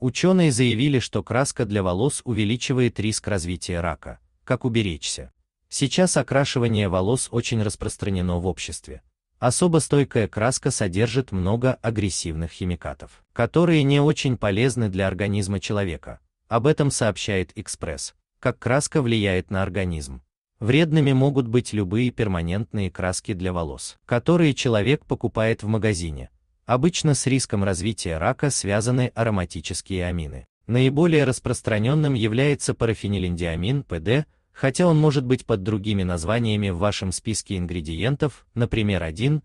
Ученые заявили, что краска для волос увеличивает риск развития рака. Как уберечься? Сейчас окрашивание волос очень распространено в обществе. Особо стойкая краска содержит много агрессивных химикатов, которые не очень полезны для организма человека. Об этом сообщает Экспресс. Как краска влияет на организм. Вредными могут быть любые перманентные краски для волос, которые человек покупает в магазине, Обычно с риском развития рака связаны ароматические амины. Наиболее распространенным является парафенилиндиамин ПД, хотя он может быть под другими названиями в вашем списке ингредиентов, например 1,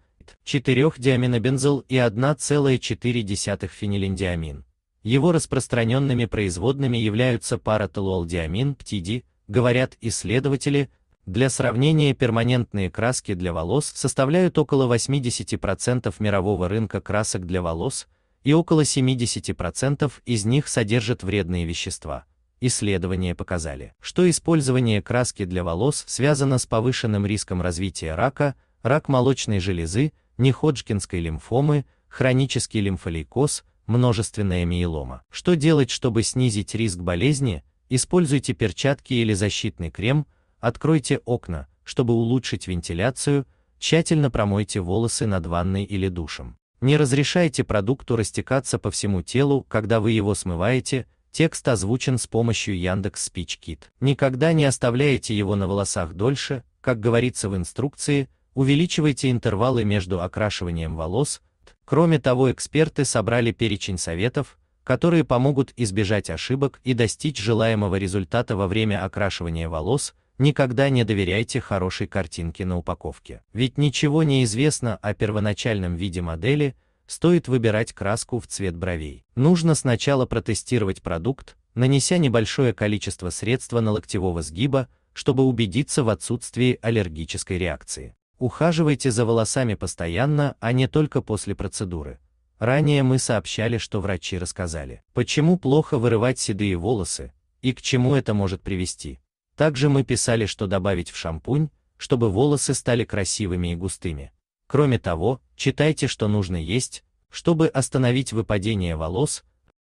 4-диаминобензол и 14 фенилендиамин. Его распространенными производными являются паратолуалдиамин, ПТИДИ, говорят исследователи, для сравнения, перманентные краски для волос составляют около 80% мирового рынка красок для волос, и около 70% из них содержат вредные вещества. Исследования показали, что использование краски для волос связано с повышенным риском развития рака, рак молочной железы, неходжкинской лимфомы, хронический лимфолейкоз, множественная миелома. Что делать, чтобы снизить риск болезни? Используйте перчатки или защитный крем, Откройте окна, чтобы улучшить вентиляцию, тщательно промойте волосы над ванной или душем. Не разрешайте продукту растекаться по всему телу, когда вы его смываете. Текст озвучен с помощью Яндекс Спичкит. Никогда не оставляйте его на волосах дольше, как говорится в инструкции, увеличивайте интервалы между окрашиванием волос. Кроме того, эксперты собрали перечень советов, которые помогут избежать ошибок и достичь желаемого результата во время окрашивания волос, Никогда не доверяйте хорошей картинке на упаковке. Ведь ничего не известно о первоначальном виде модели, стоит выбирать краску в цвет бровей. Нужно сначала протестировать продукт, нанеся небольшое количество средства на локтевого сгиба, чтобы убедиться в отсутствии аллергической реакции. Ухаживайте за волосами постоянно, а не только после процедуры. Ранее мы сообщали, что врачи рассказали, почему плохо вырывать седые волосы и к чему это может привести. Также мы писали, что добавить в шампунь, чтобы волосы стали красивыми и густыми. Кроме того, читайте, что нужно есть, чтобы остановить выпадение волос,